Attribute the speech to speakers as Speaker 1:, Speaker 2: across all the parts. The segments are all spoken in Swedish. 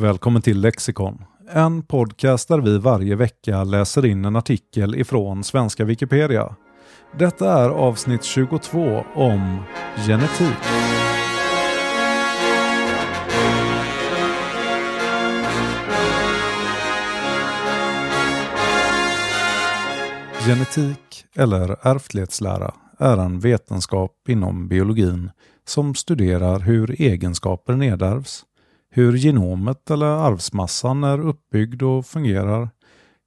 Speaker 1: Välkommen till Lexikon, en podcast där vi varje vecka läser in en artikel ifrån svenska Wikipedia. Detta är avsnitt 22 om genetik. Genetik, eller ärftlighetslära, är en vetenskap inom biologin som studerar hur egenskaper nedärvs hur genomet eller arvsmassan är uppbyggd och fungerar,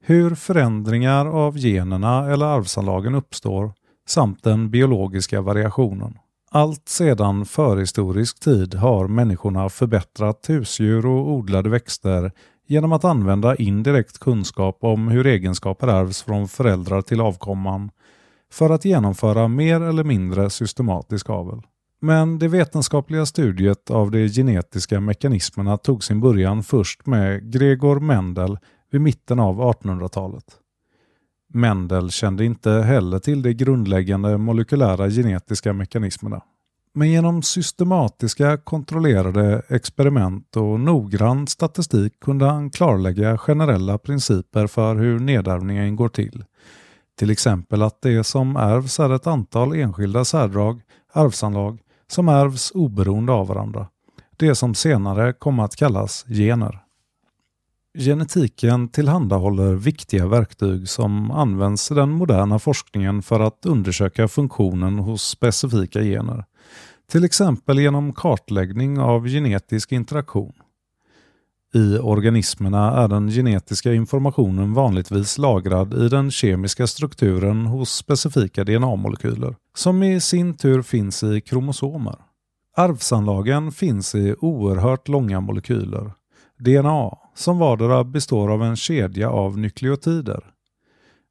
Speaker 1: hur förändringar av generna eller arvsanlagen uppstår samt den biologiska variationen. Allt sedan förhistorisk tid har människorna förbättrat husdjur och odlade växter genom att använda indirekt kunskap om hur egenskaper ärvs från föräldrar till avkomman för att genomföra mer eller mindre systematisk avel. Men det vetenskapliga studiet av de genetiska mekanismerna tog sin början först med Gregor Mendel vid mitten av 1800-talet. Mendel kände inte heller till de grundläggande molekylära genetiska mekanismerna. Men genom systematiska kontrollerade experiment och noggrann statistik kunde han klarlägga generella principer för hur nedärvningen går till. Till exempel att det som ärvs är ett antal enskilda särdrag, arvsanlag som ärvs oberoende av varandra. Det som senare kommer att kallas gener. Genetiken tillhandahåller viktiga verktyg som används i den moderna forskningen för att undersöka funktionen hos specifika gener. Till exempel genom kartläggning av genetisk interaktion. I organismerna är den genetiska informationen vanligtvis lagrad i den kemiska strukturen hos specifika DNA-molekyler, som i sin tur finns i kromosomer. Arvsanlagen finns i oerhört långa molekyler, DNA, som vardera består av en kedja av nukleotider.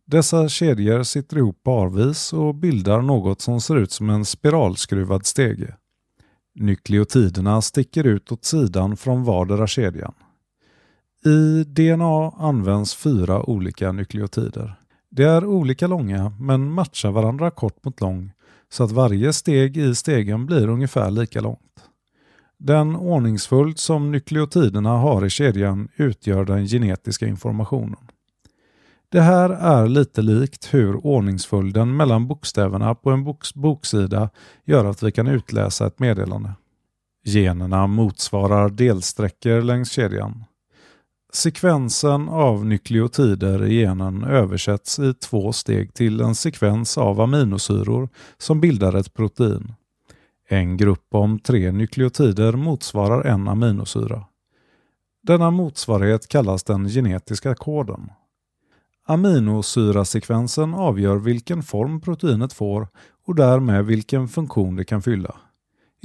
Speaker 1: Dessa kedjor sitter ihop parvis och bildar något som ser ut som en spiralskruvad stege. Nukleotiderna sticker ut åt sidan från vardera kedjan. I DNA används fyra olika nukleotider. De är olika långa men matchar varandra kort mot lång så att varje steg i stegen blir ungefär lika långt. Den ordningsföljd som nukleotiderna har i kedjan utgör den genetiska informationen. Det här är lite likt hur ordningsföljden mellan bokstäverna på en boks boksida gör att vi kan utläsa ett meddelande. Generna motsvarar delsträckor längs kedjan. Sekvensen av nukleotider i genen översätts i två steg till en sekvens av aminosyror som bildar ett protein. En grupp om tre nukleotider motsvarar en aminosyra. Denna motsvarighet kallas den genetiska koden. Aminosyrasekvensen avgör vilken form proteinet får och därmed vilken funktion det kan fylla.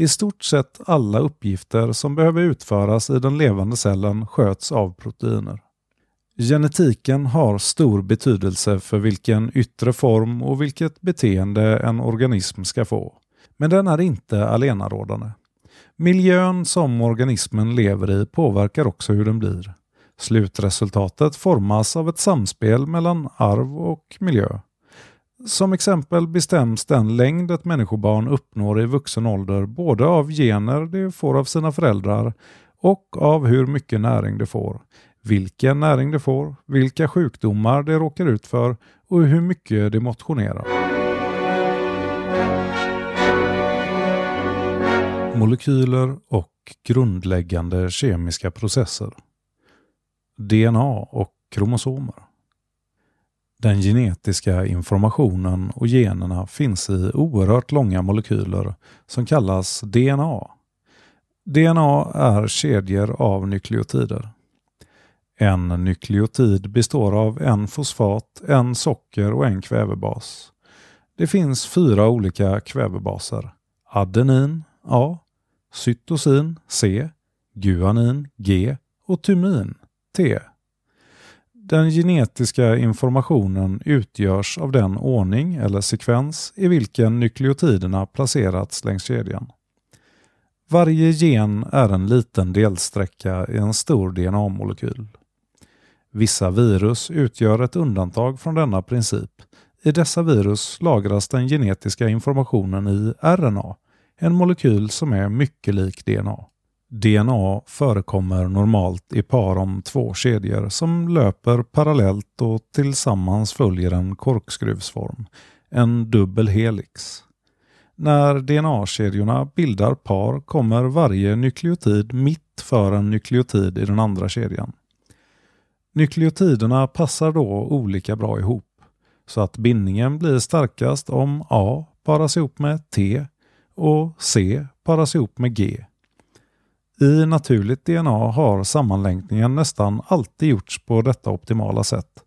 Speaker 1: I stort sett alla uppgifter som behöver utföras i den levande cellen sköts av proteiner. Genetiken har stor betydelse för vilken yttre form och vilket beteende en organism ska få. Men den är inte allenarådande. Miljön som organismen lever i påverkar också hur den blir. Slutresultatet formas av ett samspel mellan arv och miljö. Som exempel bestäms den längd ett människobarn uppnår i vuxen ålder både av gener det får av sina föräldrar och av hur mycket näring det får, vilken näring det får, vilka sjukdomar det råkar ut för och hur mycket det motionerar. Molekyler och grundläggande kemiska processer. DNA och kromosomer. Den genetiska informationen och generna finns i oerhört långa molekyler som kallas DNA. DNA är kedjor av nukleotider. En nukleotid består av en fosfat, en socker och en kvävebas. Det finns fyra olika kvävebaser. Adenin A, cytosin C, guanin G och tymin T. Den genetiska informationen utgörs av den ordning eller sekvens i vilken nukleotiderna placerats längs kedjan. Varje gen är en liten delsträcka i en stor DNA-molekyl. Vissa virus utgör ett undantag från denna princip. I dessa virus lagras den genetiska informationen i RNA, en molekyl som är mycket lik DNA. DNA förekommer normalt i par om två kedjor som löper parallellt och tillsammans följer en korkskruvsform, en dubbel helix. När DNA-kedjorna bildar par kommer varje nukleotid mitt för en nukleotid i den andra kedjan. Nukleotiderna passar då olika bra ihop, så att bindningen blir starkast om A paras ihop med T och C paras ihop med G i naturligt DNA har sammanlänkningen nästan alltid gjorts på detta optimala sätt.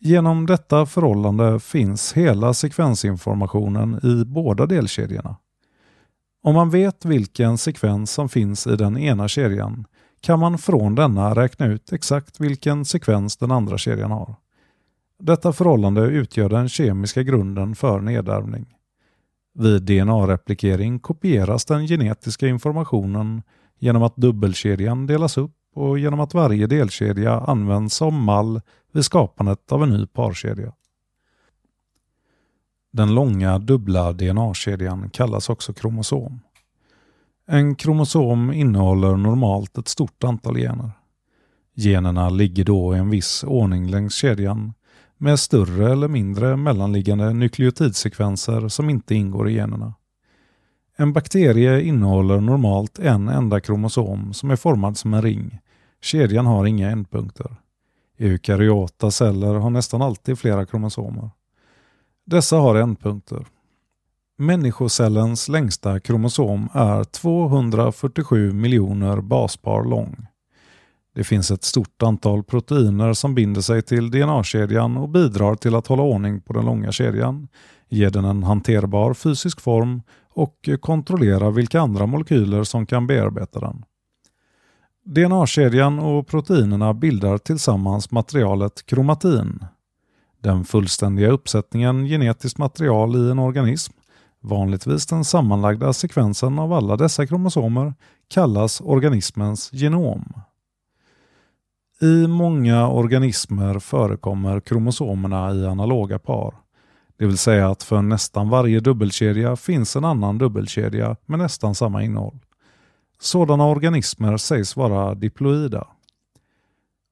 Speaker 1: Genom detta förhållande finns hela sekvensinformationen i båda delkedjorna. Om man vet vilken sekvens som finns i den ena kedjan kan man från denna räkna ut exakt vilken sekvens den andra kedjan har. Detta förhållande utgör den kemiska grunden för nedärvning. Vid DNA-replikering kopieras den genetiska informationen genom att dubbelkedjan delas upp och genom att varje delkedja används som mall vid skapandet av en ny parkedja. Den långa dubbla DNA-kedjan kallas också kromosom. En kromosom innehåller normalt ett stort antal gener. Generna ligger då i en viss ordning längs kedjan med större eller mindre mellanliggande nukleotidsekvenser som inte ingår i generna. En bakterie innehåller normalt en enda kromosom som är formad som en ring. Kedjan har inga ändpunkter. Eukaryota celler har nästan alltid flera kromosomer. Dessa har ändpunkter. Människocellens längsta kromosom är 247 miljoner baspar lång. Det finns ett stort antal proteiner som binder sig till DNA-kedjan och bidrar till att hålla ordning på den långa kedjan, ge den en hanterbar fysisk form och kontrollera vilka andra molekyler som kan bearbeta den. DNA-kedjan och proteinerna bildar tillsammans materialet kromatin. Den fullständiga uppsättningen genetiskt material i en organism, vanligtvis den sammanlagda sekvensen av alla dessa kromosomer, kallas organismens genom. I många organismer förekommer kromosomerna i analoga par. Det vill säga att för nästan varje dubbelkedja finns en annan dubbelkedja med nästan samma innehåll. Sådana organismer sägs vara diploida.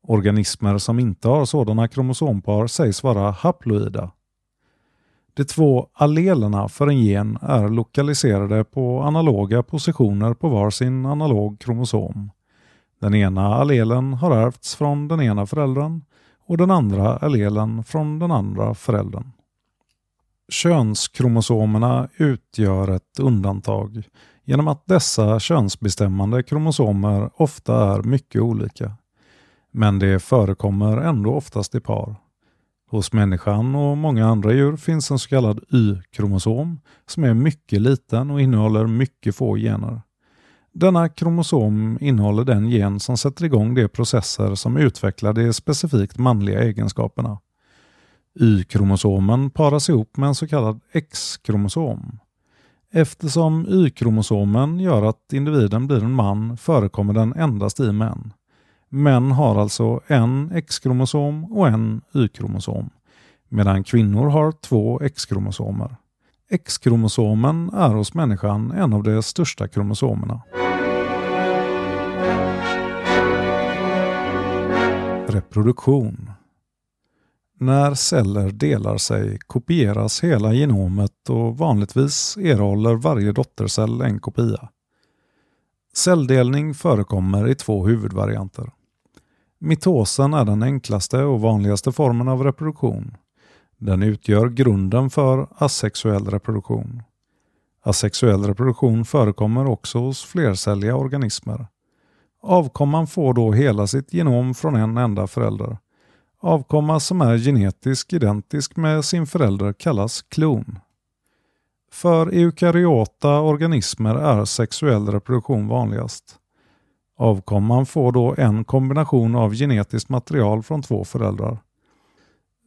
Speaker 1: Organismer som inte har sådana kromosompar sägs vara haploida. De två allelerna för en gen är lokaliserade på analoga positioner på var sin analog kromosom. Den ena allelen har ärvts från den ena föräldern och den andra allelen från den andra föräldern. Könskromosomerna utgör ett undantag genom att dessa könsbestämmande kromosomer ofta är mycket olika. Men det förekommer ändå oftast i par. Hos människan och många andra djur finns en så kallad Y-kromosom som är mycket liten och innehåller mycket få gener. Denna kromosom innehåller den gen som sätter igång de processer som utvecklar de specifikt manliga egenskaperna. Y-kromosomen paras ihop med en så kallad X-kromosom. Eftersom Y-kromosomen gör att individen blir en man förekommer den endast i män. Män har alltså en X-kromosom och en Y-kromosom, medan kvinnor har två X-kromosomer. X-kromosomen är hos människan en av de största kromosomerna. Reproduktion när celler delar sig kopieras hela genomet och vanligtvis erhåller varje dottercell en kopia. Celldelning förekommer i två huvudvarianter. Mitosen är den enklaste och vanligaste formen av reproduktion. Den utgör grunden för asexuell reproduktion. Asexuell reproduktion förekommer också hos flercelliga organismer. Avkomman får då hela sitt genom från en enda förälder Avkomma som är genetiskt identisk med sin förälder kallas klon. För eukaryota organismer är sexuell reproduktion vanligast. Avkomman får då en kombination av genetiskt material från två föräldrar.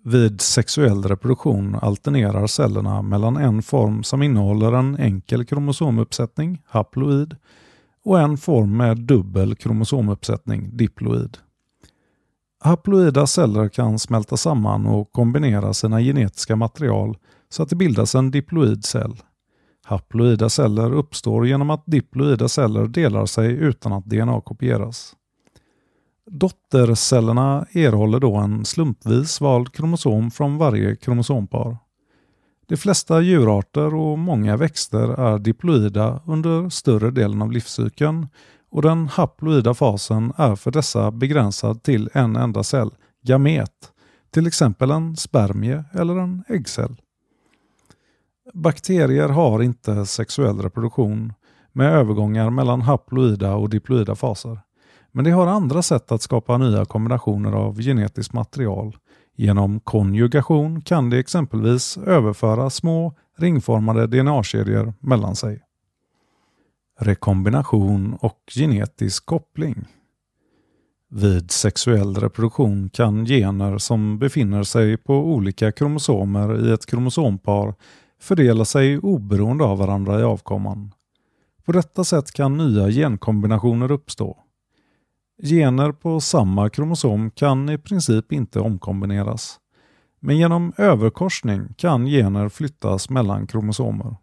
Speaker 1: Vid sexuell reproduktion alternerar cellerna mellan en form som innehåller en enkel kromosomuppsättning, haploid, och en form med dubbel kromosomuppsättning, diploid. Haploida celler kan smälta samman och kombinera sina genetiska material så att det bildas en diploid cell. Haploida celler uppstår genom att diploida celler delar sig utan att DNA kopieras. Dottercellerna erhåller då en slumpvis vald kromosom från varje kromosompar. De flesta djurarter och många växter är diploida under större delen av livscykeln och den haploida fasen är för dessa begränsad till en enda cell, gamet, till exempel en spermie eller en äggcell. Bakterier har inte sexuell reproduktion med övergångar mellan haploida och diploida faser. Men de har andra sätt att skapa nya kombinationer av genetiskt material. Genom konjugation kan de exempelvis överföra små ringformade DNA-kedjor mellan sig rekombination och genetisk koppling. Vid sexuell reproduktion kan gener som befinner sig på olika kromosomer i ett kromosompar fördela sig oberoende av varandra i avkomman. På detta sätt kan nya genkombinationer uppstå. Gener på samma kromosom kan i princip inte omkombineras. Men genom överkorsning kan gener flyttas mellan kromosomer.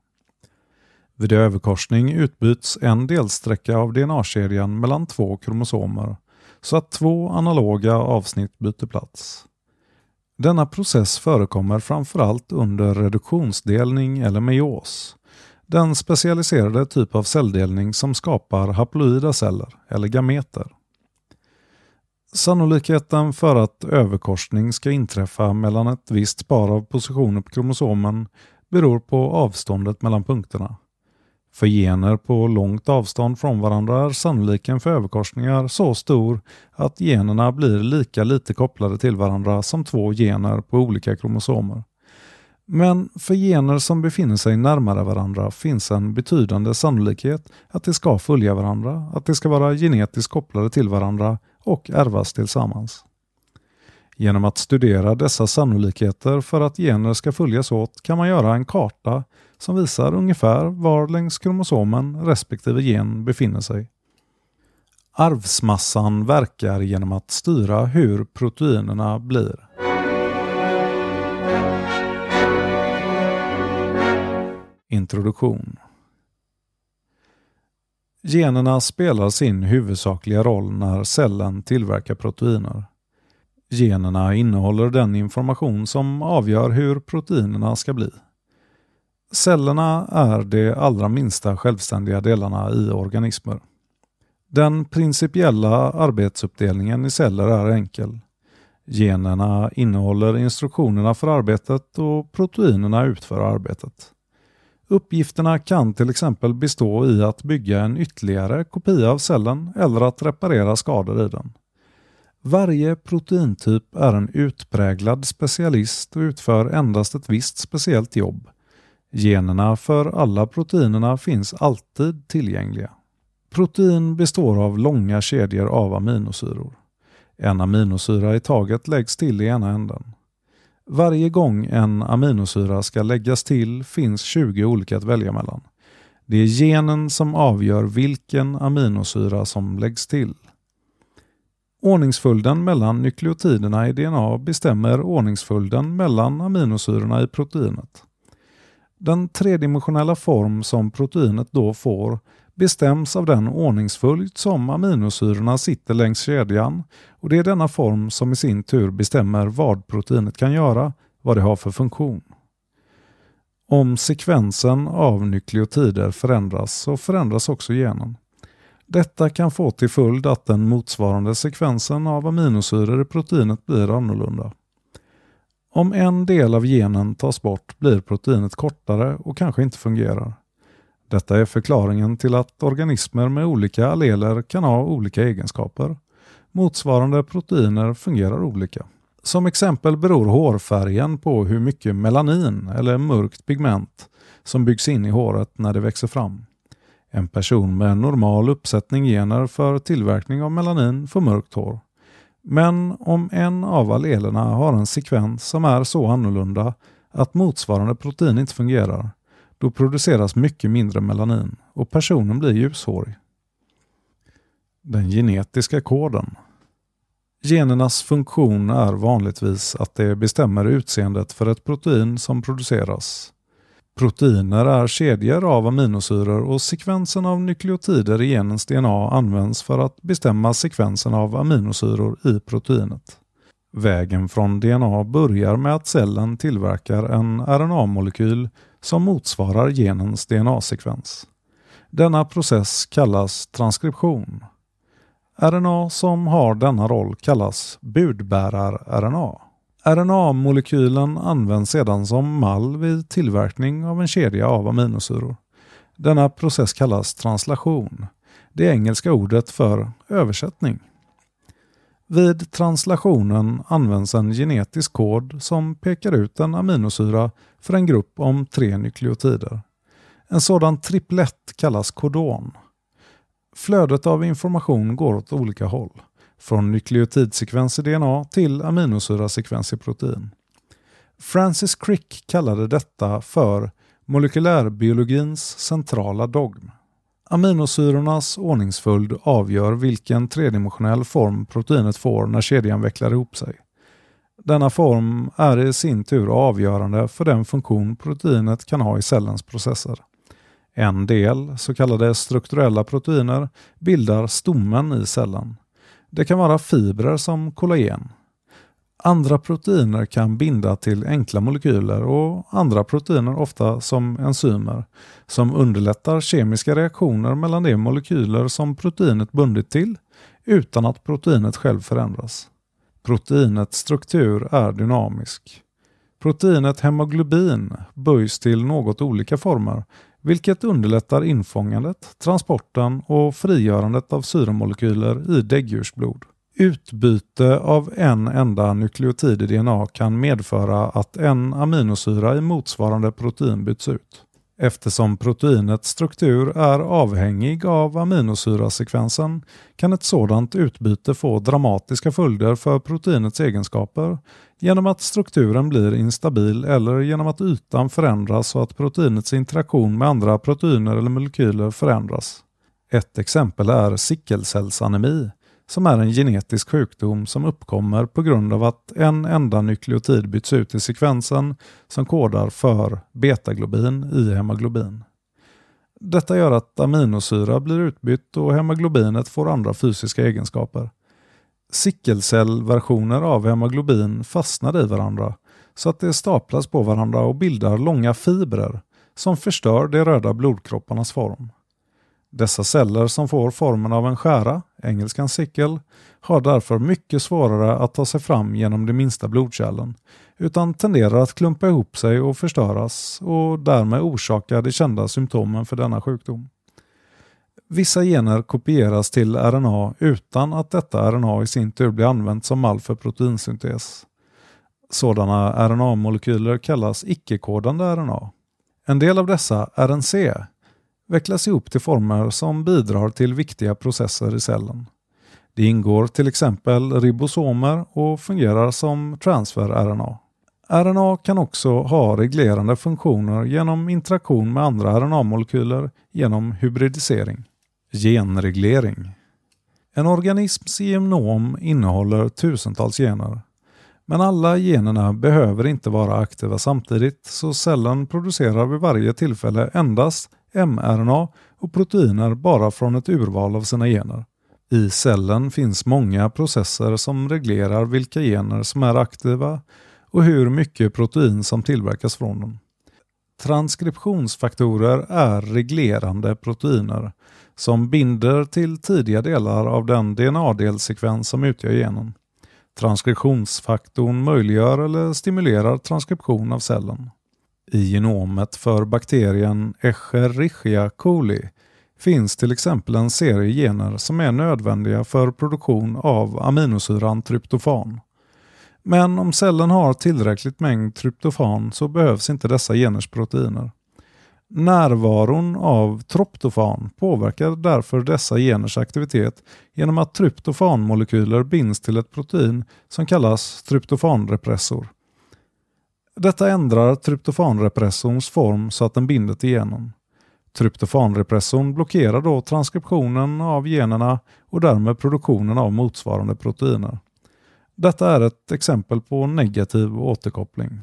Speaker 1: Vid överkorsning utbyts en delsträcka av DNA-kedjan mellan två kromosomer så att två analoga avsnitt byter plats. Denna process förekommer framförallt under reduktionsdelning eller meios, den specialiserade typ av celldelning som skapar haploida celler, eller gameter. Sannolikheten för att överkorsning ska inträffa mellan ett visst par av positioner på kromosomen beror på avståndet mellan punkterna. För gener på långt avstånd från varandra är sannolikheten för överkorsningar så stor att generna blir lika lite kopplade till varandra som två gener på olika kromosomer. Men för gener som befinner sig närmare varandra finns en betydande sannolikhet att de ska följa varandra, att de ska vara genetiskt kopplade till varandra och ärvas tillsammans. Genom att studera dessa sannolikheter för att gener ska följas åt kan man göra en karta som visar ungefär var längs kromosomen respektive gen befinner sig. Arvsmassan verkar genom att styra hur proteinerna blir. Introduktion Generna spelar sin huvudsakliga roll när cellen tillverkar proteiner. Generna innehåller den information som avgör hur proteinerna ska bli. Cellerna är de allra minsta självständiga delarna i organismer. Den principiella arbetsuppdelningen i celler är enkel. Generna innehåller instruktionerna för arbetet och proteinerna utför arbetet. Uppgifterna kan till exempel bestå i att bygga en ytterligare kopia av cellen eller att reparera skador i den. Varje proteintyp är en utpräglad specialist och utför endast ett visst speciellt jobb Generna för alla proteinerna finns alltid tillgängliga. Protein består av långa kedjor av aminosyror. En aminosyra i taget läggs till i ena änden. Varje gång en aminosyra ska läggas till finns 20 olika att välja mellan. Det är genen som avgör vilken aminosyra som läggs till. Ordningsföljden mellan nukleotiderna i DNA bestämmer ordningsföljden mellan aminosyrorna i proteinet. Den tredimensionella form som proteinet då får bestäms av den ordningsföljd som aminosyrorna sitter längs kedjan och det är denna form som i sin tur bestämmer vad proteinet kan göra, vad det har för funktion. Om sekvensen av nukleotider förändras så förändras också genen. Detta kan få till följd att den motsvarande sekvensen av aminosyror i proteinet blir annorlunda. Om en del av genen tas bort blir proteinet kortare och kanske inte fungerar. Detta är förklaringen till att organismer med olika alleler kan ha olika egenskaper. Motsvarande proteiner fungerar olika. Som exempel beror hårfärgen på hur mycket melanin, eller mörkt pigment, som byggs in i håret när det växer fram. En person med normal uppsättning gener för tillverkning av melanin får mörkt hår. Men om en av allelerna har en sekvens som är så annorlunda att motsvarande protein inte fungerar, då produceras mycket mindre melanin och personen blir ljushårig. Den genetiska koden. Genernas funktion är vanligtvis att de bestämmer utseendet för ett protein som produceras. Proteiner är kedjor av aminosyror och sekvensen av nukleotider i genens DNA används för att bestämma sekvensen av aminosyror i proteinet. Vägen från DNA börjar med att cellen tillverkar en RNA-molekyl som motsvarar genens DNA-sekvens. Denna process kallas transkription. RNA som har denna roll kallas budbärar-RNA. RNA-molekylen används sedan som mall vid tillverkning av en kedja av aminosyror. Denna process kallas translation. Det engelska ordet för översättning. Vid translationen används en genetisk kod som pekar ut en aminosyra för en grupp om tre nukleotider. En sådan triplett kallas kodon. Flödet av information går åt olika håll från nukleotidsekvens i DNA till aminosyrasekvens i protein. Francis Crick kallade detta för molekylärbiologins centrala dogm. Aminosyrornas ordningsföljd avgör vilken tredimensionell form proteinet får när kedjan vecklar ihop sig. Denna form är i sin tur avgörande för den funktion proteinet kan ha i cellens processer. En del, så kallade strukturella proteiner, bildar stommen i cellen. Det kan vara fibrer som kollagen. Andra proteiner kan binda till enkla molekyler och andra proteiner ofta som enzymer som underlättar kemiska reaktioner mellan de molekyler som proteinet bundit till utan att proteinet själv förändras. Proteinets struktur är dynamisk. Proteinet hemoglobin böjs till något olika former vilket underlättar infångandet, transporten och frigörandet av syremolekyler i däggdjursblod. Utbyte av en enda nukleotid i DNA kan medföra att en aminosyra i motsvarande protein byts ut. Eftersom proteinets struktur är avhängig av aminosyrasekvensen kan ett sådant utbyte få dramatiska följder för proteinets egenskaper genom att strukturen blir instabil eller genom att ytan förändras så att proteinets interaktion med andra proteiner eller molekyler förändras. Ett exempel är sickelcellsanemi som är en genetisk sjukdom som uppkommer på grund av att en enda nukleotid byts ut i sekvensen som kodar för betaglobin i hemoglobin. Detta gör att aminosyra blir utbytt och hemoglobinet får andra fysiska egenskaper. Sickelcellversioner av hemoglobin fastnar i varandra så att de staplas på varandra och bildar långa fibrer som förstör de röda blodkropparnas form. Dessa celler som får formen av en skära, engelskan sickel, har därför mycket svårare att ta sig fram genom de minsta blodkärlen, utan tenderar att klumpa ihop sig och förstöras och därmed orsaka de kända symptomen för denna sjukdom. Vissa gener kopieras till RNA utan att detta RNA i sin tur blir använt som mall för proteinsyntes. Sådana RNA-molekyler kallas icke-kodande RNA. En del av dessa, RNC, vecklas ihop till former som bidrar till viktiga processer i cellen. Det ingår till exempel ribosomer och fungerar som transfer-RNA. RNA kan också ha reglerande funktioner genom interaktion med andra RNA-molekyler genom hybridisering. Genreglering En organisms genom innehåller tusentals gener. Men alla generna behöver inte vara aktiva samtidigt så cellen producerar vid varje tillfälle endast mRNA och proteiner bara från ett urval av sina gener. I cellen finns många processer som reglerar vilka gener som är aktiva och hur mycket protein som tillverkas från dem. Transkriptionsfaktorer är reglerande proteiner som binder till tidiga delar av den DNA-delsekvens som utgör genen. Transkriptionsfaktorn möjliggör eller stimulerar transkription av cellen. I genomet för bakterien Escherichia coli finns till exempel en serie gener som är nödvändiga för produktion av aminosyran tryptofan. Men om cellen har tillräckligt mängd tryptofan så behövs inte dessa geners proteiner. Närvaron av troptofan påverkar därför dessa geners aktivitet genom att tryptofanmolekyler binds till ett protein som kallas tryptofanrepressor. Detta ändrar tryptofanrepressorns form så att den binder till genen. Tryptofanrepressorn blockerar då transkriptionen av generna och därmed produktionen av motsvarande proteiner. Detta är ett exempel på negativ återkoppling.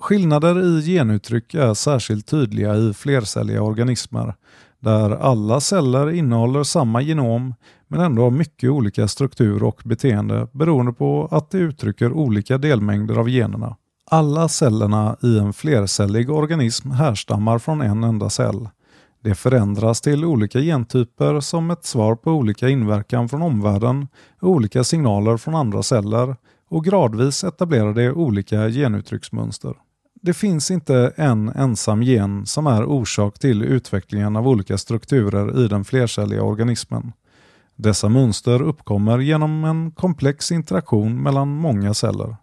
Speaker 1: Skillnader i genuttryck är särskilt tydliga i flercelliga organismer där alla celler innehåller samma genom men ändå har mycket olika struktur och beteende beroende på att de uttrycker olika delmängder av generna. Alla cellerna i en flercellig organism härstammar från en enda cell. Det förändras till olika gentyper som ett svar på olika inverkan från omvärlden olika signaler från andra celler och gradvis etablerar det olika genuttrycksmönster. Det finns inte en ensam gen som är orsak till utvecklingen av olika strukturer i den flercelliga organismen. Dessa mönster uppkommer genom en komplex interaktion mellan många celler.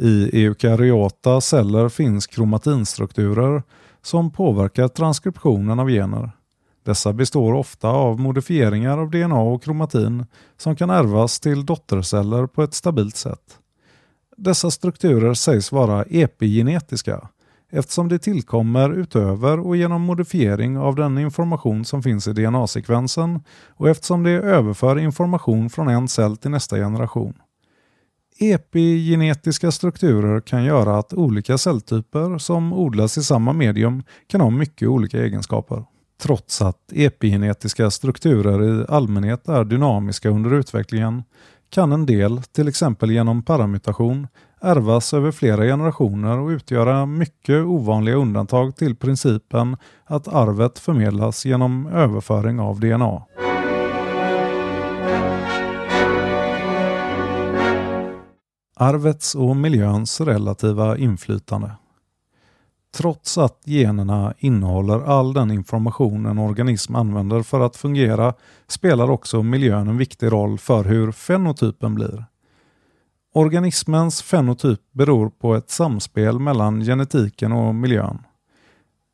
Speaker 1: I eukaryota celler finns kromatinstrukturer som påverkar transkriptionen av gener. Dessa består ofta av modifieringar av DNA och kromatin som kan ärvas till dotterceller på ett stabilt sätt. Dessa strukturer sägs vara epigenetiska eftersom de tillkommer utöver och genom modifiering av den information som finns i DNA-sekvensen och eftersom de överför information från en cell till nästa generation. Epigenetiska strukturer kan göra att olika celltyper som odlas i samma medium kan ha mycket olika egenskaper. Trots att epigenetiska strukturer i allmänhet är dynamiska under utvecklingen kan en del, till exempel genom paramutation, ärvas över flera generationer och utgöra mycket ovanliga undantag till principen att arvet förmedlas genom överföring av DNA. arvets och miljöns relativa inflytande. Trots att generna innehåller all den information en organism använder för att fungera spelar också miljön en viktig roll för hur fenotypen blir. Organismens fenotyp beror på ett samspel mellan genetiken och miljön.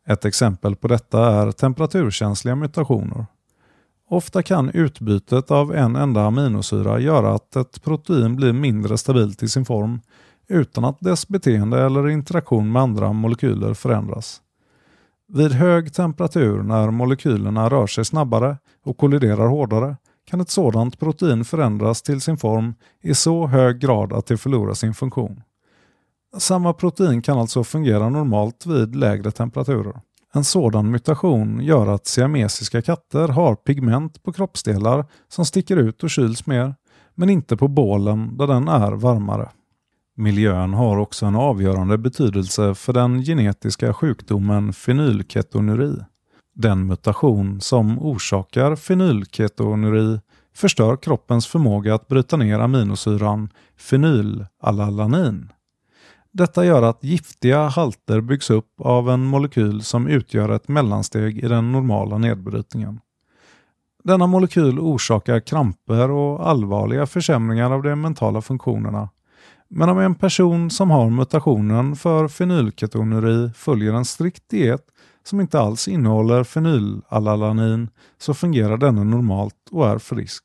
Speaker 1: Ett exempel på detta är temperaturkänsliga mutationer. Ofta kan utbytet av en enda aminosyra göra att ett protein blir mindre stabilt i sin form utan att dess beteende eller interaktion med andra molekyler förändras. Vid hög temperatur när molekylerna rör sig snabbare och kolliderar hårdare kan ett sådant protein förändras till sin form i så hög grad att det förlorar sin funktion. Samma protein kan alltså fungera normalt vid lägre temperaturer. En sådan mutation gör att siamesiska katter har pigment på kroppsdelar som sticker ut och kyls mer, men inte på bålen där den är varmare. Miljön har också en avgörande betydelse för den genetiska sjukdomen fenylketonuri. Den mutation som orsakar fenylketonuri förstör kroppens förmåga att bryta ner aminosyran fenylalanin detta gör att giftiga halter byggs upp av en molekyl som utgör ett mellansteg i den normala nedbrytningen. Denna molekyl orsakar kramper och allvarliga försämringar av de mentala funktionerna. Men om en person som har mutationen för fenylketonuri följer en strikt diet som inte alls innehåller fenylalanin så fungerar denna normalt och är frisk.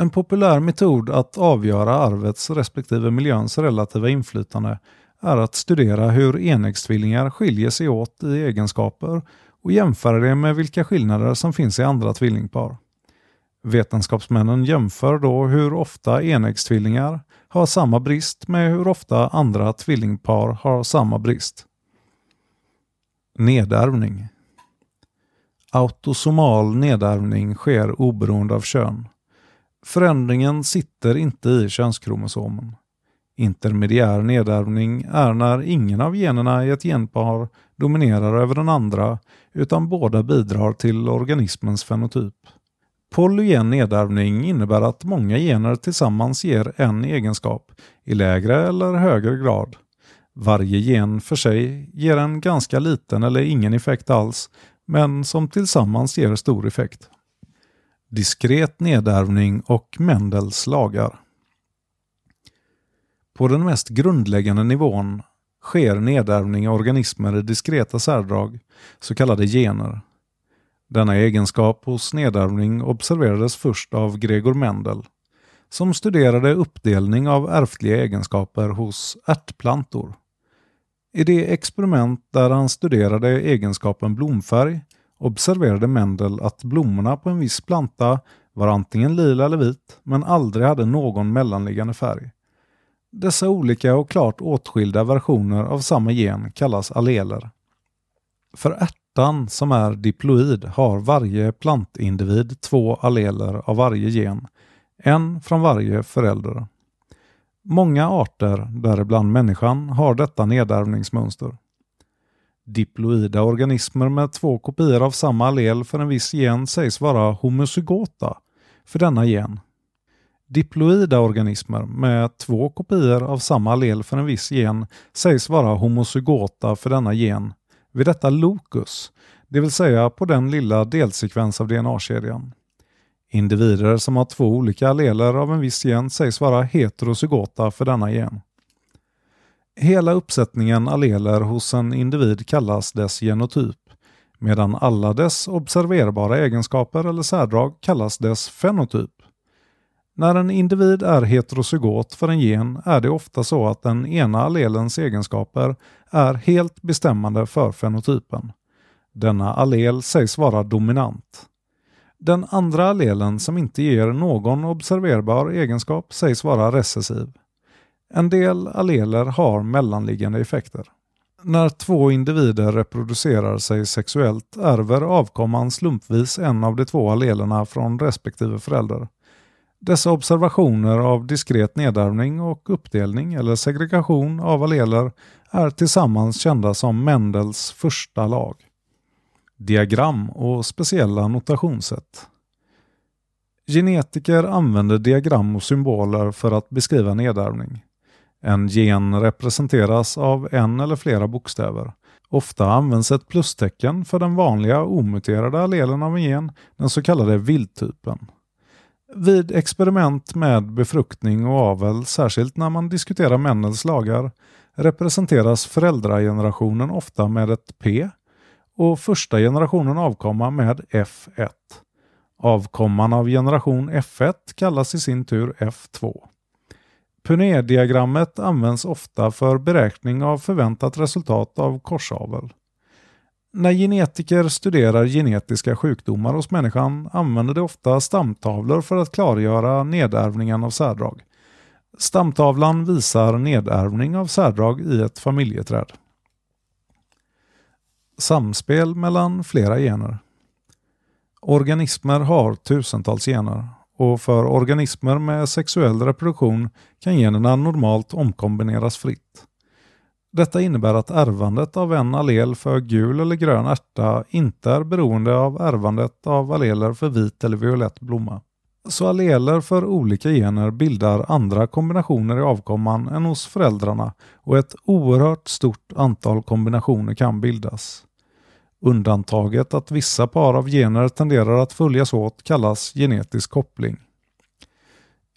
Speaker 1: En populär metod att avgöra arvets respektive miljöns relativa inflytande är att studera hur enäggstvillingar skiljer sig åt i egenskaper och jämföra det med vilka skillnader som finns i andra tvillingpar. Vetenskapsmännen jämför då hur ofta enäggstvillingar har samma brist med hur ofta andra tvillingpar har samma brist. Nedärvning Autosomal nedärvning sker oberoende av kön. Förändringen sitter inte i könskromosomen. Intermediär nedärvning är när ingen av generna i ett genpar dominerar över den andra utan båda bidrar till organismens fenotyp. Polygen nedärvning innebär att många gener tillsammans ger en egenskap i lägre eller högre grad. Varje gen för sig ger en ganska liten eller ingen effekt alls men som tillsammans ger stor effekt. Diskret nedärvning och Mendels lagar. På den mest grundläggande nivån sker nedärvning av organismer i diskreta särdrag, så kallade gener. Denna egenskap hos nedärvning observerades först av Gregor Mendel, som studerade uppdelning av ärftliga egenskaper hos ärtplantor. I det experiment där han studerade egenskapen blomfärg observerade Mendel att blommorna på en viss planta var antingen lila eller vit, men aldrig hade någon mellanliggande färg. Dessa olika och klart åtskilda versioner av samma gen kallas alleler. För ärtan, som är diploid, har varje plantindivid två alleler av varje gen, en från varje förälder. Många arter, däribland människan, har detta nedärvningsmönster. Diploida organismer med två kopior av samma allel för en viss gen sägs vara homozygota för denna gen Diploida organismer med två kopior av samma allel för en viss gen sägs vara homozygota för denna gen vid detta locus, det vill säga på den lilla delsekvens av DNA-kedjan. Individer som har två olika alleler av en viss gen sägs vara heterozygota för denna gen. Hela uppsättningen alleler hos en individ kallas dess genotyp, medan alla dess observerbara egenskaper eller särdrag kallas dess fenotyp. När en individ är heterozygot för en gen är det ofta så att den ena allelens egenskaper är helt bestämmande för fenotypen. Denna allel sägs vara dominant. Den andra allelen som inte ger någon observerbar egenskap sägs vara recessiv. En del alleler har mellanliggande effekter. När två individer reproducerar sig sexuellt ärver avkomman slumpvis en av de två allelerna från respektive förälder. Dessa observationer av diskret nedärvning och uppdelning eller segregation av alleler är tillsammans kända som Mendels första lag. Diagram och speciella notationssätt. Genetiker använder diagram och symboler för att beskriva nedärvning. En gen representeras av en eller flera bokstäver. Ofta används ett plustecken för den vanliga omuterade allelen av en gen, den så kallade vilttypen. Vid experiment med befruktning och avel, särskilt när man diskuterar männens lagar, representeras föräldragenerationen ofta med ett P och första generationen avkomma med F1. Avkomman av generation F1 kallas i sin tur F2. Puné-diagrammet används ofta för beräkning av förväntat resultat av korsavel. När genetiker studerar genetiska sjukdomar hos människan använder de ofta stamtavlor för att klargöra nedärvningen av särdrag. Stamtavlan visar nedärvning av särdrag i ett familjeträd. Samspel mellan flera gener. Organismer har tusentals gener och för organismer med sexuell reproduktion kan generna normalt omkombineras fritt. Detta innebär att ärvandet av en allel för gul eller grön ärta inte är beroende av ärvandet av alleler för vit eller violett blomma. Så alleler för olika gener bildar andra kombinationer i avkomman än hos föräldrarna och ett oerhört stort antal kombinationer kan bildas. Undantaget att vissa par av gener tenderar att följas åt kallas genetisk koppling.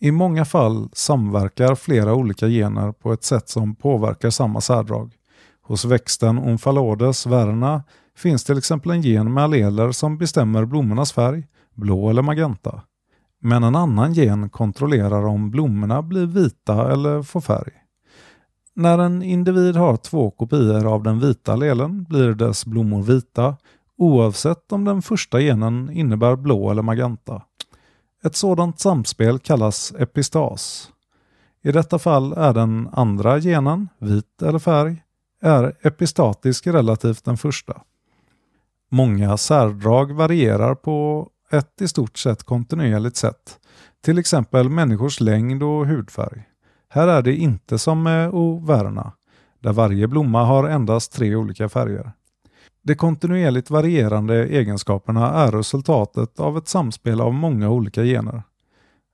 Speaker 1: I många fall samverkar flera olika gener på ett sätt som påverkar samma särdrag. Hos växten Omphalodes verna finns till exempel en gen med alleler som bestämmer blommornas färg, blå eller magenta. Men en annan gen kontrollerar om blommorna blir vita eller får färg. När en individ har två kopior av den vita allelen blir dess blommor vita oavsett om den första genen innebär blå eller magenta. Ett sådant samspel kallas epistas. I detta fall är den andra genen, vit eller färg, är epistatisk relativt den första. Många särdrag varierar på ett i stort sett kontinuerligt sätt, till exempel människors längd och hudfärg. Här är det inte som med ovärna, där varje blomma har endast tre olika färger. De kontinuerligt varierande egenskaperna är resultatet av ett samspel av många olika gener.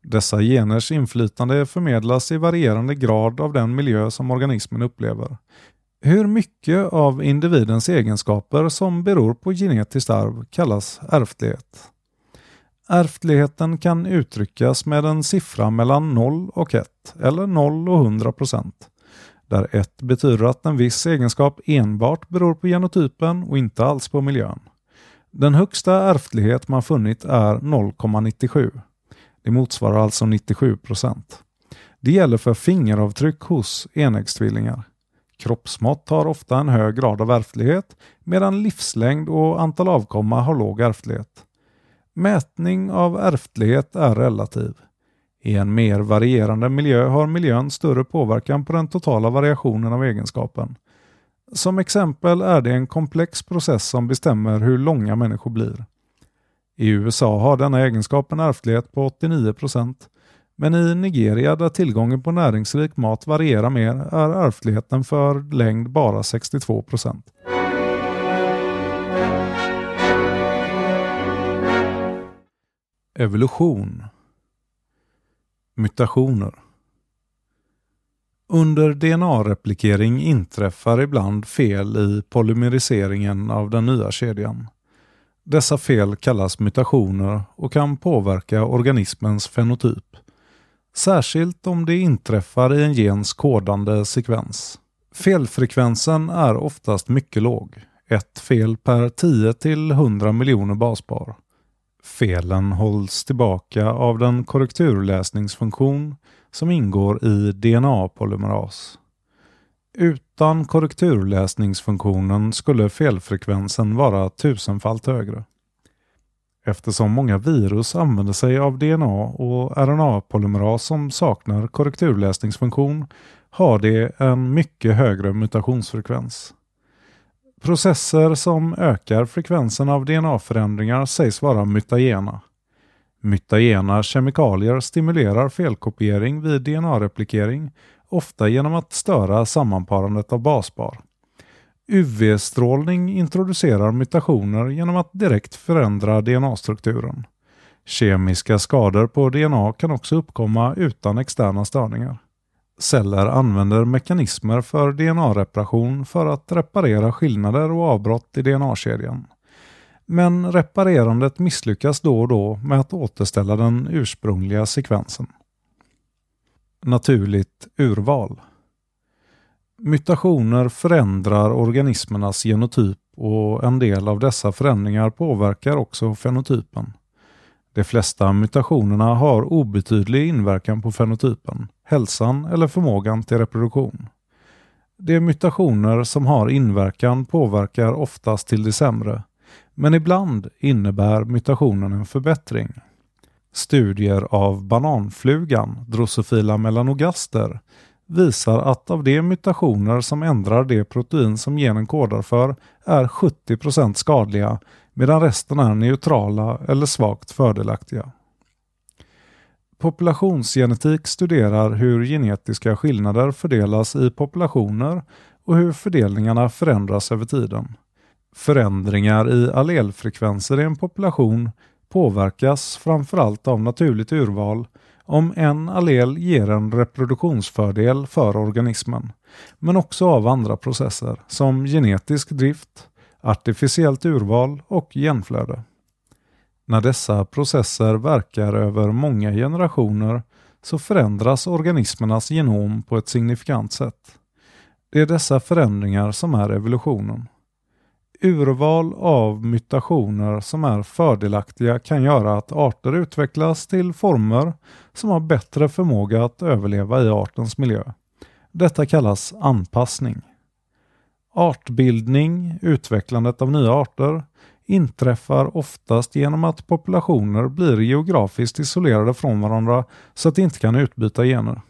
Speaker 1: Dessa geners inflytande förmedlas i varierande grad av den miljö som organismen upplever. Hur mycket av individens egenskaper som beror på genetiskt arv kallas ärftlighet. Ärftligheten kan uttryckas med en siffra mellan 0 och 1 eller 0 och 100 procent där ett betyder att en viss egenskap enbart beror på genotypen och inte alls på miljön. Den högsta ärftlighet man funnit är 0,97. Det motsvarar alltså 97 Det gäller för fingeravtryck hos enäggstvillingar. Kroppsmått har ofta en hög grad av ärftlighet medan livslängd och antal avkomma har låg ärftlighet. Mätning av ärftlighet är relativ. I en mer varierande miljö har miljön större påverkan på den totala variationen av egenskapen. Som exempel är det en komplex process som bestämmer hur långa människor blir. I USA har denna egenskap en ärftlighet på 89 men i Nigeria där tillgången på näringsrik mat varierar mer är ärftligheten för längd bara 62 Evolution mutationer. Under DNA-replikering inträffar ibland fel i polymeriseringen av den nya kedjan. Dessa fel kallas mutationer och kan påverka organismens fenotyp. Särskilt om det inträffar i en gens kodande sekvens. Felfrekvensen är oftast mycket låg, ett fel per 10 till 100 miljoner baspar. Felen hålls tillbaka av den korrekturläsningsfunktion som ingår i DNA-polymeras. Utan korrekturläsningsfunktionen skulle felfrekvensen vara tusenfalt högre. Eftersom många virus använder sig av DNA och RNA-polymeras som saknar korrekturläsningsfunktion har de en mycket högre mutationsfrekvens. Processer som ökar frekvensen av DNA-förändringar sägs vara mutagena. Mutagena kemikalier stimulerar felkopiering vid DNA-replikering, ofta genom att störa sammanparandet av baspar. UV-strålning introducerar mutationer genom att direkt förändra DNA-strukturen. Kemiska skador på DNA kan också uppkomma utan externa störningar celler använder mekanismer för DNA-reparation för att reparera skillnader och avbrott i DNA-kedjan. Men reparerandet misslyckas då och då med att återställa den ursprungliga sekvensen. Naturligt urval. Mutationer förändrar organismernas genotyp och en del av dessa förändringar påverkar också fenotypen. De flesta mutationerna har obetydlig inverkan på fenotypen, hälsan eller förmågan till reproduktion. De mutationer som har inverkan påverkar oftast till det sämre, men ibland innebär mutationen en förbättring. Studier av bananflugan, Drosophila melanogaster, visar att av de mutationer som ändrar det protein som genen kodar för är 70 skadliga medan resten är neutrala eller svagt fördelaktiga. Populationsgenetik studerar hur genetiska skillnader fördelas i populationer och hur fördelningarna förändras över tiden. Förändringar i allelfrekvenser i en population påverkas framförallt av naturligt urval om en allel ger en reproduktionsfördel för organismen, men också av andra processer som genetisk drift, artificiellt urval och genflöde. När dessa processer verkar över många generationer så förändras organismernas genom på ett signifikant sätt. Det är dessa förändringar som är evolutionen. Urval av mutationer som är fördelaktiga kan göra att arter utvecklas till former som har bättre förmåga att överleva i artens miljö. Detta kallas anpassning. Artbildning, utvecklandet av nya arter, inträffar oftast genom att populationer blir geografiskt isolerade från varandra så att de inte kan utbyta gener.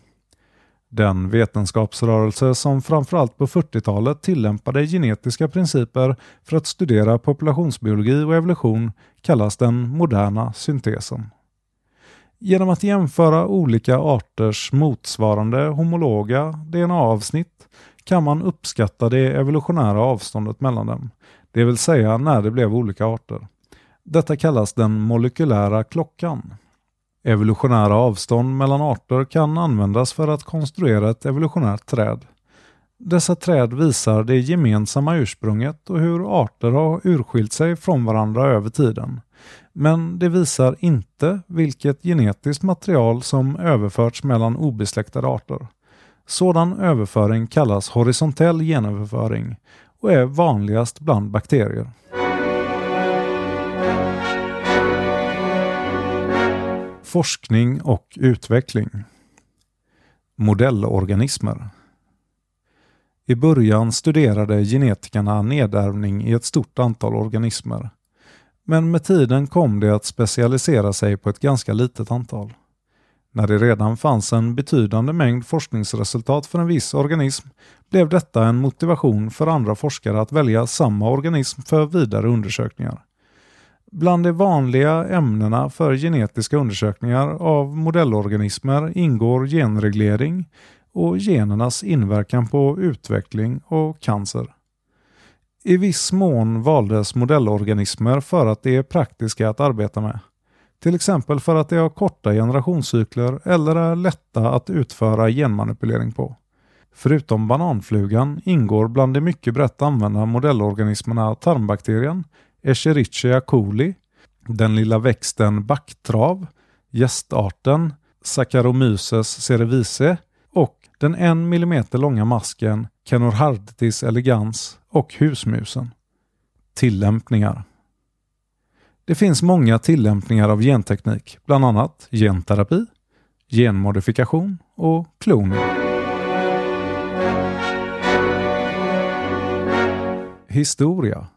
Speaker 1: Den vetenskapsrörelse som framförallt på 40-talet tillämpade genetiska principer för att studera populationsbiologi och evolution kallas den moderna syntesen. Genom att jämföra olika arters motsvarande homologa DNA-avsnitt kan man uppskatta det evolutionära avståndet mellan dem, det vill säga när det blev olika arter. Detta kallas den molekylära klockan. Evolutionära avstånd mellan arter kan användas för att konstruera ett evolutionärt träd. Dessa träd visar det gemensamma ursprunget och hur arter har urskilt sig från varandra över tiden. Men det visar inte vilket genetiskt material som överförts mellan obesläktade arter. Sådan överföring kallas horisontell genöverföring och är vanligast bland bakterier. Forskning och utveckling Modellorganismer I början studerade genetikerna nedärvning i ett stort antal organismer. Men med tiden kom de att specialisera sig på ett ganska litet antal. När det redan fanns en betydande mängd forskningsresultat för en viss organism blev detta en motivation för andra forskare att välja samma organism för vidare undersökningar. Bland de vanliga ämnena för genetiska undersökningar av modellorganismer ingår genreglering och genernas inverkan på utveckling och cancer. I viss mån valdes modellorganismer för att de är praktiska att arbeta med. Till exempel för att de har korta generationscykler eller är lätta att utföra genmanipulering på. Förutom bananflugan ingår bland de mycket brett använda modellorganismerna tarmbakterien, Escherichia coli, den lilla växten backtrav, gästarten Saccharomyces cerevisiae och den en millimeter långa masken Kenorhardtis elegans och husmusen. Tillämpningar det finns många tillämpningar av genteknik, bland annat genterapi, genmodifikation och kloning. Historia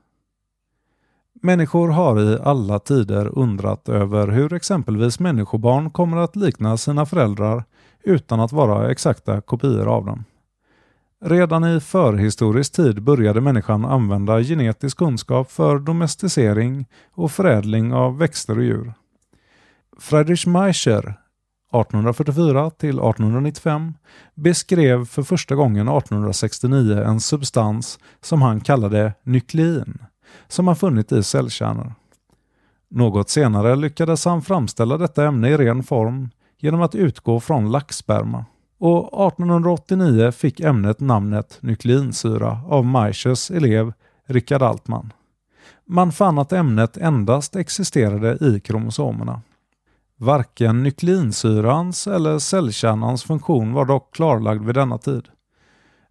Speaker 1: Människor har i alla tider undrat över hur exempelvis människobarn kommer att likna sina föräldrar utan att vara exakta kopior av dem. Redan i förhistorisk tid började människan använda genetisk kunskap för domesticering och förädling av växter och djur. Friedrich Meischer 1844 1895 beskrev för första gången 1869 en substans som han kallade nuklein, som han funnit i cellkärnor. Något senare lyckades han framställa detta ämne i ren form genom att utgå från laxsperma och 1889 fick ämnet namnet nukleinsyra av Maischers elev Richard Altman. Man fann att ämnet endast existerade i kromosomerna. Varken nukleinsyrans eller cellkärnans funktion var dock klarlagd vid denna tid.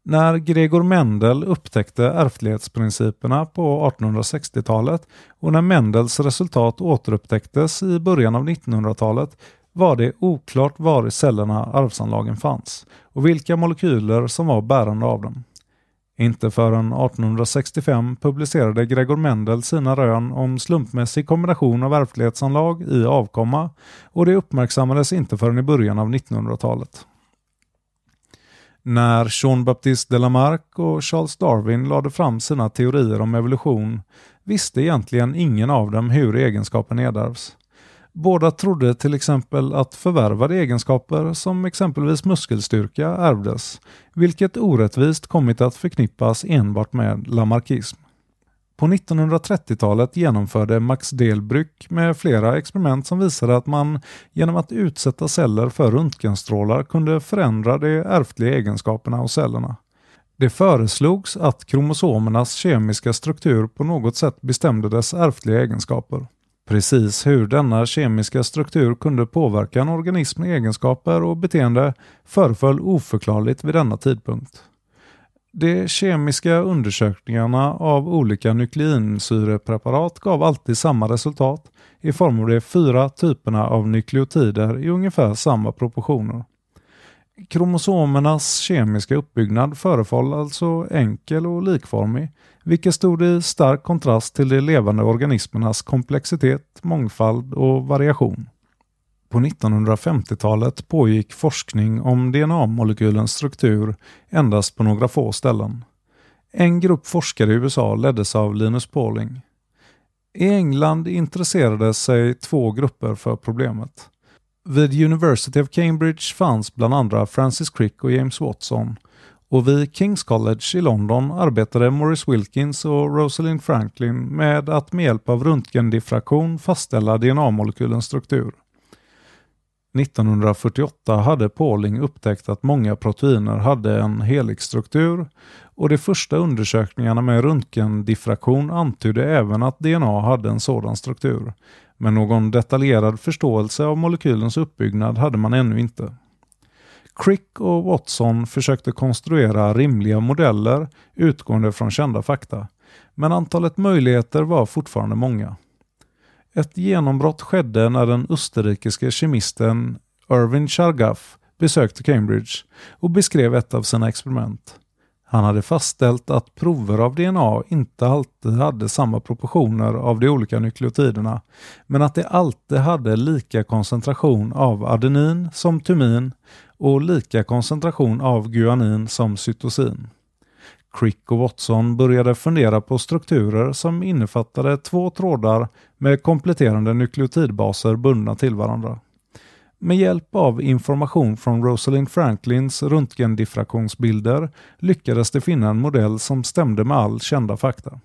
Speaker 1: När Gregor Mendel upptäckte ärftlighetsprinciperna på 1860-talet och när Mendels resultat återupptäcktes i början av 1900-talet var det oklart var i cellerna arvsanlagen fanns och vilka molekyler som var bärande av dem. Inte förrän 1865 publicerade Gregor Mendel sina rön om slumpmässig kombination av ärftlighetsanlag i avkomma och det uppmärksammades inte förrän i början av 1900-talet. När Jean-Baptiste Delamarck och Charles Darwin lade fram sina teorier om evolution visste egentligen ingen av dem hur egenskapen nedärvs. Båda trodde till exempel att förvärvade egenskaper som exempelvis muskelstyrka ärvdes, vilket orättvist kommit att förknippas enbart med lamarckism. På 1930-talet genomförde Max Delbrück med flera experiment som visade att man genom att utsätta celler för röntgenstrålar kunde förändra de ärftliga egenskaperna hos cellerna. Det föreslogs att kromosomernas kemiska struktur på något sätt bestämde dess ärftliga egenskaper. Precis hur denna kemiska struktur kunde påverka en organisms egenskaper och beteende föreföll oförklarligt vid denna tidpunkt. De kemiska undersökningarna av olika nukleinsyrepreparat gav alltid samma resultat i form av de fyra typerna av nukleotider i ungefär samma proportioner. Kromosomernas kemiska uppbyggnad föreföll alltså enkel och likformig, vilket stod i stark kontrast till de levande organismernas komplexitet, mångfald och variation. På 1950-talet pågick forskning om DNA-molekylens struktur endast på några få ställen. En grupp forskare i USA leddes av Linus Pauling. I England intresserade sig två grupper för problemet. Vid University of Cambridge fanns bland andra Francis Crick och James Watson och vid Kings College i London arbetade Morris Wilkins och Rosalind Franklin med att med hjälp av röntgendiffraktion fastställa DNA-molekylens struktur. 1948 hade Pauling upptäckt att många proteiner hade en helixstruktur och de första undersökningarna med röntgendiffraktion antydde även att DNA hade en sådan struktur, men någon detaljerad förståelse av molekylens uppbyggnad hade man ännu inte. Crick och Watson försökte konstruera rimliga modeller utgående från kända fakta, men antalet möjligheter var fortfarande många. Ett genombrott skedde när den österrikiske kemisten Irving Chargaff besökte Cambridge och beskrev ett av sina experiment. Han hade fastställt att prover av DNA inte alltid hade samma proportioner av de olika nukleotiderna, men att de alltid hade lika koncentration av adenin som tymin och lika koncentration av guanin som cytosin. Crick och Watson började fundera på strukturer som innefattade två trådar med kompletterande nukleotidbaser bundna till varandra. Med hjälp av information från Rosalind Franklins röntgendiffraktionsbilder lyckades de finna en modell som stämde med all kända fakta.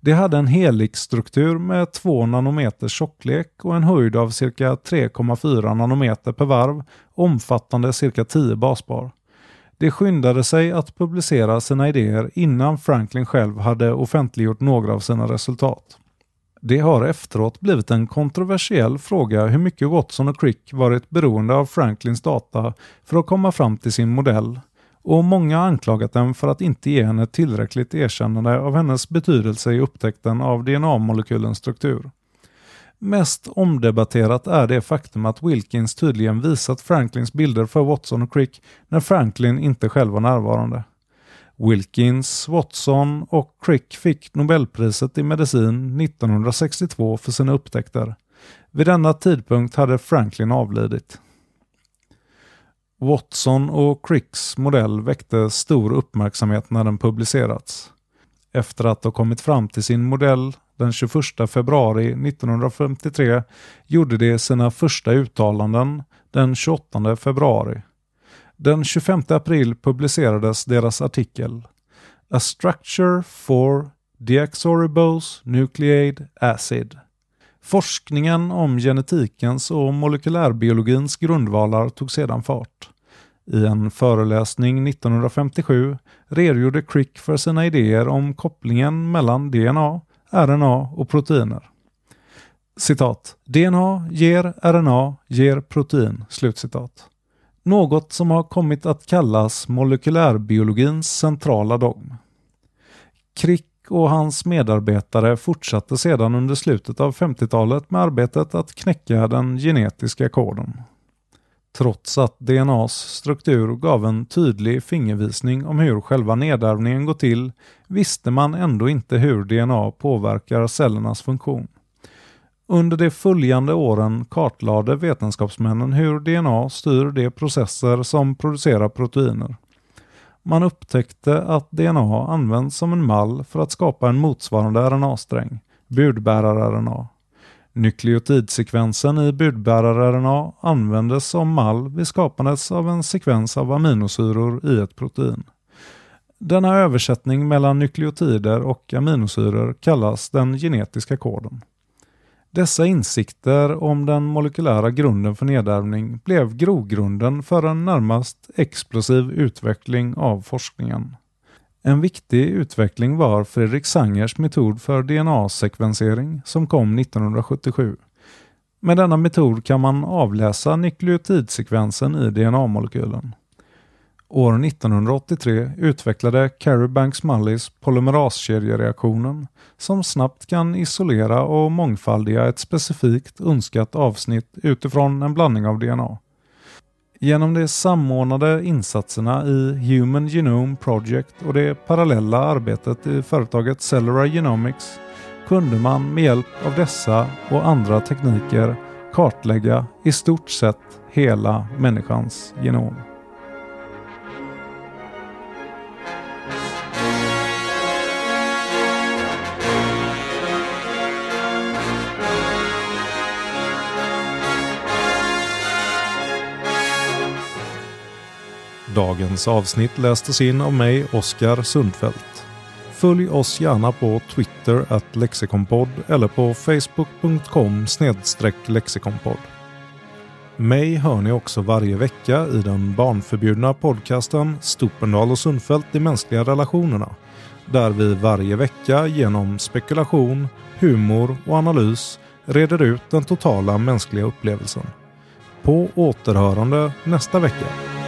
Speaker 1: Det hade en helixstruktur med 2 nanometers tjocklek och en höjd av cirka 3,4 nanometer per varv omfattande cirka 10 baspar. Det skyndade sig att publicera sina idéer innan Franklin själv hade offentliggjort några av sina resultat. Det har efteråt blivit en kontroversiell fråga hur mycket Watson och Crick varit beroende av Franklins data för att komma fram till sin modell och många har anklagat dem för att inte ge henne tillräckligt erkännande av hennes betydelse i upptäckten av DNA-molekylens struktur. Mest omdebatterat är det faktum att Wilkins tydligen visat Franklins bilder för Watson och Crick när Franklin inte själv var närvarande. Wilkins, Watson och Crick fick Nobelpriset i medicin 1962 för sina upptäckter. Vid denna tidpunkt hade Franklin avlidit. Watson och Cricks modell väckte stor uppmärksamhet när den publicerats. Efter att ha kommit fram till sin modell den 21 februari 1953 gjorde de sina första uttalanden den 28 februari. Den 25 april publicerades deras artikel A Structure for Deoxyribose Nucleade Acid. Forskningen om genetikens och molekylärbiologins grundvalar tog sedan fart. I en föreläsning 1957 redogjorde Crick för sina idéer om kopplingen mellan DNA, RNA och proteiner. Citat. DNA ger RNA ger protein. Slutcitat. Något som har kommit att kallas molekylärbiologins centrala dogm. Crick och hans medarbetare fortsatte sedan under slutet av 50-talet med arbetet att knäcka den genetiska koden. Trots att DNAs struktur gav en tydlig fingervisning om hur själva nedärvningen går till visste man ändå inte hur DNA påverkar cellernas funktion. Under de följande åren kartlade vetenskapsmännen hur DNA styr de processer som producerar proteiner. Man upptäckte att DNA används som en mall för att skapa en motsvarande RNA-sträng, budbärar-RNA. Nukleotidsekvensen i budbärar-RNA användes som mall vid skapandet av en sekvens av aminosyror i ett protein. Denna översättning mellan nukleotider och aminosyror kallas den genetiska koden. Dessa insikter om den molekylära grunden för nedärvning blev grogrunden för en närmast explosiv utveckling av forskningen. En viktig utveckling var Fredrik Sangers metod för DNA-sekvensering som kom 1977. Med denna metod kan man avläsa nukleotidsekvensen i DNA-molekylen. År 1983 utvecklade Carrie Banks Mullis polymeraskedjereaktionen som snabbt kan isolera och mångfaldiga ett specifikt önskat avsnitt utifrån en blandning av DNA. Genom de samordnade insatserna i Human Genome Project och det parallella arbetet i företaget Cellular Genomics kunde man med hjälp av dessa och andra tekniker kartlägga i stort sett hela människans genom. Dagens avsnitt lästes in av mig, Oskar Sundfält. Följ oss gärna på Twitter at lexikonpodd eller på facebook.com lexikonpodd. Mig hör ni också varje vecka i den barnförbjudna podcasten Stupendal och Sundfält i mänskliga relationerna. Där vi varje vecka genom spekulation, humor och analys reder ut den totala mänskliga upplevelsen. På återhörande nästa vecka.